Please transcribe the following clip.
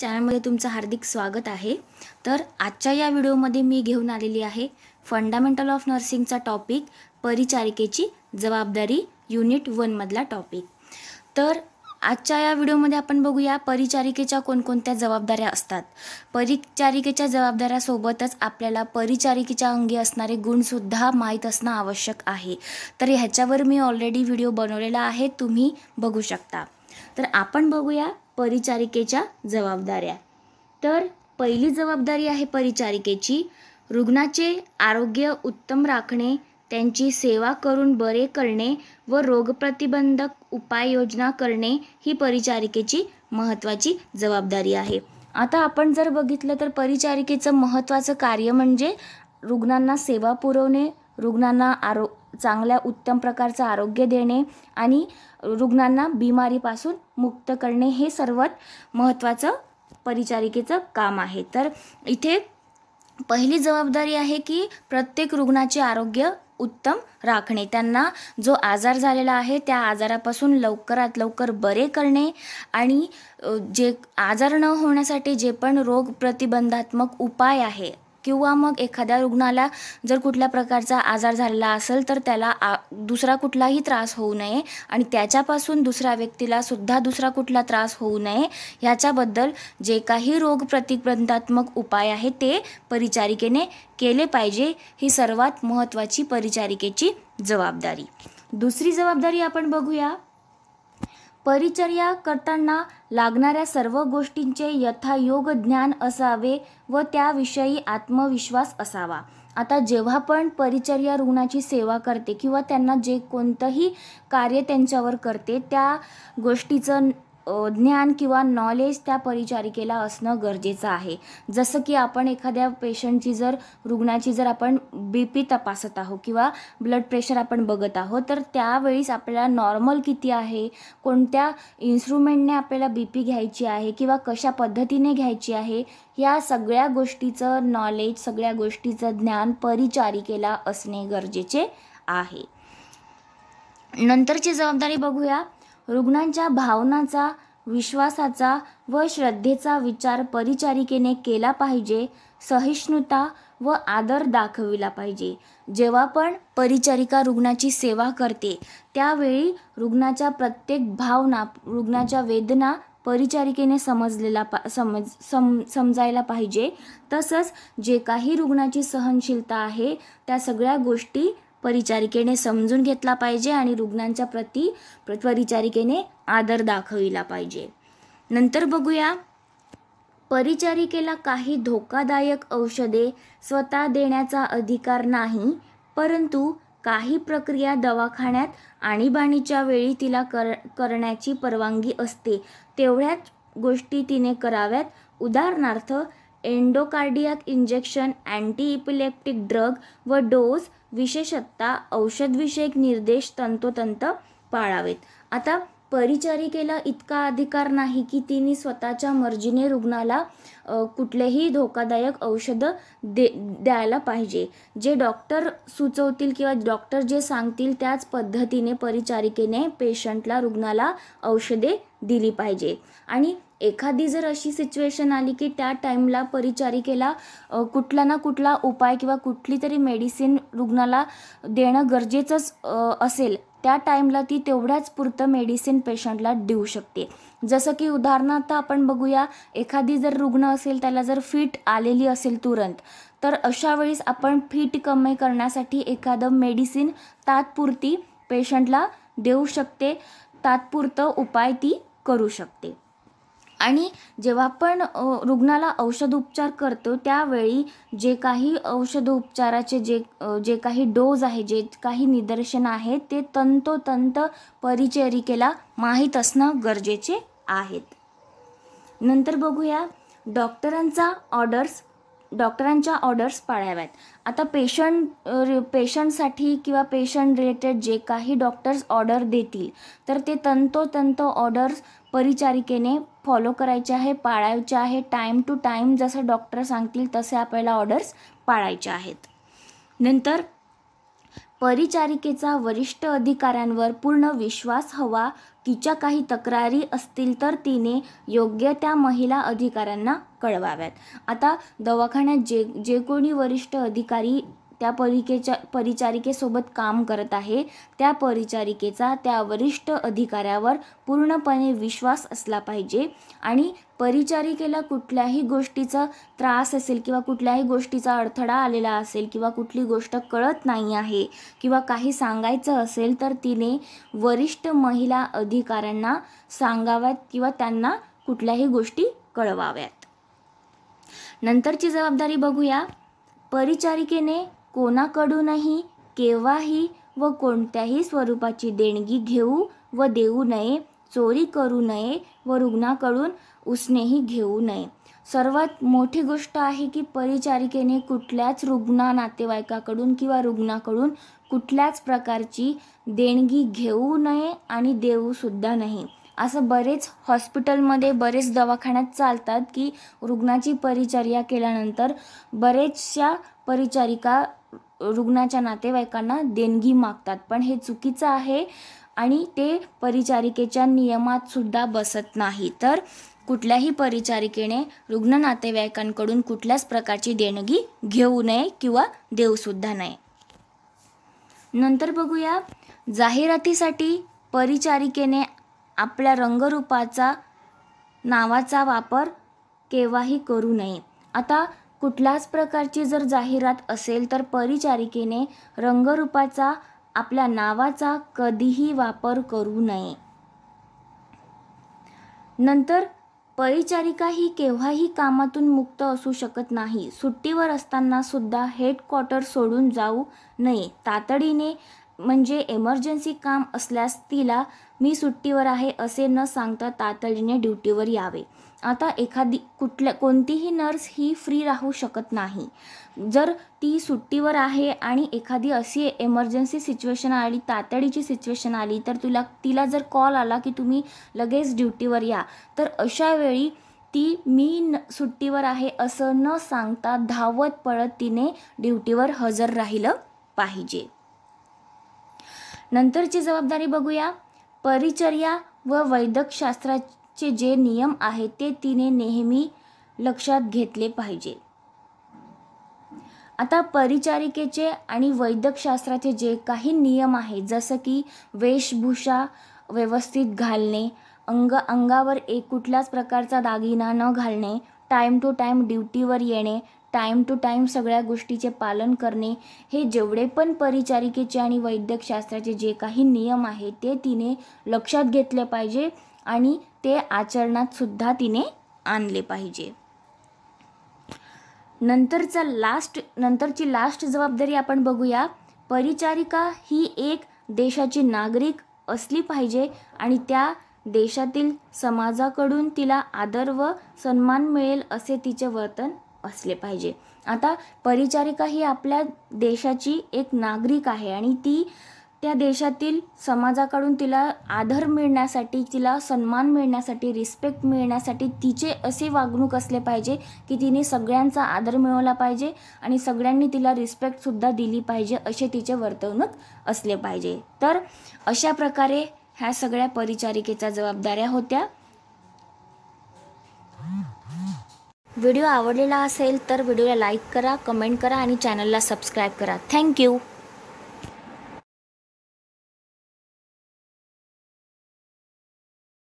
चॅनलमध्ये तुमचं हार्दिक स्वागत आहे तर आजच्या या व्हिडिओमध्ये मी घेऊन आलेली आहे फंडामेंटल ऑफ नर्सिंगचा टॉपिक परिचारिकेची जबाबदारी युनिट वनमधला टॉपिक तर आजच्या या व्हिडिओमध्ये आपण बघूया परिचारिकेच्या कोणकोणत्या जबाबदाऱ्या असतात परिचारिकेच्या जबाबदाऱ्यासोबतच आपल्याला परिचारिकेच्या अंगी असणारे गुणसुद्धा माहीत असणं आवश्यक आहे तर ह्याच्यावर मी ऑलरेडी व्हिडिओ बनवलेला आहे तुम्ही बघू शकता तर आपण बघूया परिचारिकेच्या जबाबदाऱ्या तर पहिली जबाबदारी आहे परिचारिकेची रुग्णाचे आरोग्य उत्तम राखणे त्यांची सेवा करून बरे करणे व रोगप्रतिबंधक उपाययोजना करणे ही परिचारिकेची महत्त्वाची जबाबदारी आहे आता आपण जर बघितलं तर परिचारिकेचं महत्त्वाचं कार्य म्हणजे रुग्णांना सेवा पुरवणे रुग्णांना आरो चांगल्या उत्तम प्रकारचं आरोग्य देणे आणि रुग्णांना बिमारीपासून मुक्त करणे हे सर्वात महत्त्वाचं परिचारिकेचं काम आहे तर इथे पहिली जबाबदारी आहे की प्रत्येक रुग्णाचे आरोग्य उत्तम राखणे त्यांना जो आजार झालेला आहे त्या आजारापासून लवकरात लवकर बरे करणे आणि जे आजार न होण्यासाठी जे पण रोग प्रतिबंधात्मक उपाय आहे किंवा मग एखाद्या रुग्णाला जर कुठल्या प्रकारचा आजार झालेला असेल तर त्याला आ दुसरा कुठलाही त्रास होऊ नये आणि त्याच्यापासून दुसऱ्या व्यक्तीला सुद्धा दुसरा कुठला त्रास होऊ नये ह्याच्याबद्दल जे काही रोग प्रतिबंधात्मक उपाय आहे ते परिचारिकेने केले पाहिजे ही सर्वात महत्त्वाची परिचारिकेची जबाबदारी दुसरी जबाबदारी आपण बघूया परिचर्या करताना लागणाऱ्या सर्व गोष्टींचे यथायोग ज्ञान असावे व त्याविषयी आत्मविश्वास असावा आता जेव्हा पण परिचर्या रुग्णाची सेवा करते किंवा त्यांना जे कोणतंही कार्य त्यांच्यावर करते त्या गोष्टीचं ज्ञान किंवा नॉलेज त्या परिचारिकेला असणं गरजेचं आहे जसं की आपण एखाद्या पेशंटची जर रुग्णाची जर आपण बी पी तपासत आहो किंवा ब्लड प्रेशर आपण बघत आहोत तर त्यावेळीस आपल्याला नॉर्मल किती आहे कोणत्या इन्स्ट्रुमेंटने आपल्याला बी पी घ्यायची आहे किंवा कशा पद्धतीने घ्यायची आहे या सगळ्या गोष्टीचं नॉलेज सगळ्या गोष्टीचं ज्ञान परिचारिकेला असणे गरजेचे आहे नंतरची जबाबदारी बघूया रुग्णांच्या भावनाचा विश्वासाचा व श्रद्धेचा विचार परिचारिकेने केला पाहिजे सहिष्णुता व आदर दाखविला पाहिजे जेव्हा पण परिचारिका रुग्णाची सेवा करते त्यावेळी रुग्णाच्या प्रत्येक भावना रुग्णाच्या वेदना परिचारिकेने समजलेला पा समज सम समजायला पाहिजे तसंच जे काही रुग्णाची सहनशीलता आहे त्या सगळ्या गोष्टी परिचारिकेने समजून घेतला पाहिजे आणि रुग्णांच्या प्रती परिचारिकेने आदर दाखविला पाहिजे नंतर बघूया परिचारिकेला काही धोकादायक औषधे स्वतः देण्याचा अधिकार नाही परंतु काही प्रक्रिया दवाखान्यात आणीबाणीच्या वेळी तिला कर करण्याची परवानगी असते तेवढ्याच गोष्टी तिने कराव्यात उदाहरणार्थ endocardiac injection anti epileptic drug व डोस विशेषतः औषधविषयक निर्देश तंतोतंत पाळावेत आता परिचारिकेला इतका अधिकार नाही की तिने स्वतःच्या मर्जीने रुग्णाला कुठलेही धोकादायक औषधं दे द्यायला पाहिजे जे डॉक्टर सुचवतील किंवा डॉक्टर जे सांगतील त्याच पद्धतीने परिचारिकेने पेशंटला रुग्णाला औषधे दिली पाहिजे आणि एखादी जर अशी सिच्युएशन आली की त्या टाईमला परिचारिकेला कुठला ना कुठला उपाय किंवा कुठली तरी मेडिसिन रुग्णाला देणं गरजेचंच असेल त्या टाईमला ती तेवढ्याच पुरतं मेडिसिन पेशंटला देऊ शकते जसं की उदाहरणार्थ आपण बघूया एखादी जर रुग्ण असेल त्याला जर फिट आलेली असेल तुरंत तर अशा वेळीस आपण फिट कमी करण्यासाठी एखादं मेडिसिन तात्पुरती पेशंटला देऊ शकते तात्पुरतं उपाय ती करू शकते आणि जेव्हा आपण रुग्णाला उपचार करतो त्यावेळी जे काही औषधोपचाराचे जे जे काही डोज आहे जे काही निदर्शनं आहे, ते तंतोतंत परिचरिकेला माहीत असणं गरजेचे आहेत नंतर बघूया डॉक्टरांचा ऑर्डर्स डॉक्टरांच्या ऑर्डर्स पाळाव्यात आता पेशंट पेशंटसाठी किंवा पेशंट रिलेटेड जे काही डॉक्टर्स ऑर्डर देतील तर ते तंतोतंत ऑर्डर्स परिचारिकेने फॉलो करायचे आहे पाळायचे आहे टाईम टू टाईम जसं डॉक्टर सांगतील तसे आपल्याला ऑर्डर्स पाळायचे आहेत नंतर परिचारिकेचा वरिष्ठ अधिकाऱ्यांवर पूर्ण विश्वास हवा तिच्या काही तक्रारी असतील तर तिने योग्य त्या महिला अधिकाऱ्यांना कळवाव्यात आता दवाखान्यात जे जे कोणी वरिष्ठ अधिकारी त्या परिकेच्या परिचारिकेसोबत काम करत आहे त्या परिचारिकेचा त्या वरिष्ठ अधिकाऱ्यावर पूर्णपणे विश्वास असला पाहिजे आणि परिचारिकेला कुठल्याही गोष्टीचा त्रास असेल किंवा कुठल्याही गोष्टीचा अडथळा आलेला असेल किंवा कुठली गोष्ट कळत नाही आहे किंवा काही सांगायचं असेल तर तिने वरिष्ठ महिला अधिकाऱ्यांना सांगाव्यात किंवा त्यांना कुठल्याही गोष्टी कळवाव्यात नंतरची जबाबदारी बघूया परिचारिकेने कोणाकडूनही केव्हाही व कोणत्याही स्वरूपाची देणगी घेऊ व देऊ नये चोरी करू नये व रुग्णाकडून उसनेही घेऊ नये सर्वात मोठी गोष्ट आहे की परिचारिकेने कुठल्याच रुग्णा नातेवाईकाकडून किंवा रुग्णाकडून कुठल्याच प्रकारची देणगी घेऊ नये आणि देऊसुद्धा नाही असं बरेच हॉस्पिटलमध्ये बरेच दवाखान्यात चालतात की रुग्णाची परिचर्या केल्यानंतर बरेचशा परिचारिका रुग्णाच्या नातेवाईकांना देणगी मागतात पण हे चुकीचं आहे आणि ते परिचारिकेच्या नियमात सुद्धा बसत नाही तर कुठल्याही परिचारिकेने रुग्ण नातेवाईकांकडून कुठल्याच प्रकारची देणगी घेऊ नये किंवा देऊसुद्धा नये नंतर बघूया जाहिरातीसाठी परिचारिकेने आपल्या रंगरूपाचा नावाचा वापर केव्हाही करू नये आता कुठल्याच प्रकारची जर जाहिरात असेल तर परिचारिकेने रंगरूपाचा आपल्या नावाचा कधीही वापर करू नये नंतर परिचारिका ही केव्हाही कामातून मुक्त असू शकत नाही सुट्टीवर असताना सुद्धा हेडक्वॉर्टर सोडून जाऊ नये तातडीने म्हणजे एमर्जन्सी काम असल्यास तिला मी सुट्टीवर आहे असे न सांगता तातडीने ड्युटीवर यावे आता एखादी कुठल्या कोणतीही नर्स ही फ्री राहू शकत नाही जर ती सुट्टीवर आहे आणि एखादी अशी एमर्जन्सी सिच्युएशन आली तातडीची सिच्युएशन आली तर तुला तिला जर कॉल आला की तुम्ही लगेच ड्युटीवर या तर अशा वेळी ती मी न सुट्टीवर आहे असं न सांगता धावत पळत तिने ड्युटीवर हजर राहिलं पाहिजे नंतरची जबाबदारी बघूया परिचर्या व वैद्यकशास्त्राचे जे नियम आहेत ते तिने नेहमी लक्षात घेतले पाहिजे आता परिचारिकेचे आणि वैद्यकशास्त्राचे जे काही नियम आहेत जसं की वेशभूषा व्यवस्थित घालणे अंग अंगावर एक कुठल्याच प्रकारचा दागिना न घालणे टाईम टू टाईम ड्युटीवर येणे टाईम टू टाईम सगळ्या गोष्टीचे पालन करणे हे जेवढे पण परिचारिकेचे आणि वैद्यकशास्त्राचे जे काही नियम आहे ते तिने लक्षात घेतले पाहिजे आणि ते आचरणात सुद्धा तिने आणले पाहिजे नंतरचा लास्ट नंतरची लास्ट जबाबदारी आपण बघूया परिचारिका ही एक देशाची नागरिक असली पाहिजे आणि त्या देशातील समाजाकडून तिला आदर व सन्मान मिळेल असे तिचे वर्तन असले पाहिजे आता परिचारिका ही आपल्या देशाची एक नागरिक आहे आणि ती त्या देशातील समाजाकडून तिला आदर मिळण्यासाठी तिला सन्मान मिळण्यासाठी रिस्पेक्ट मिळण्यासाठी तिचे असे वागणूक असले पाहिजे की तिने सगळ्यांचा आदर मिळवला पाहिजे आणि सगळ्यांनी तिला रिस्पेक्टसुद्धा दिली पाहिजे असे तिचे वर्तवणूक असले पाहिजे तर अशा प्रकारे ह्या सगळ्या परिचारिकेच्या जबाबदाऱ्या होत्या व्हिडिओ आवडलेला असेल तर व्हिडिओला लाईक करा कमेंट करा आणि चॅनलला सबस्क्राईब करा थँक्यू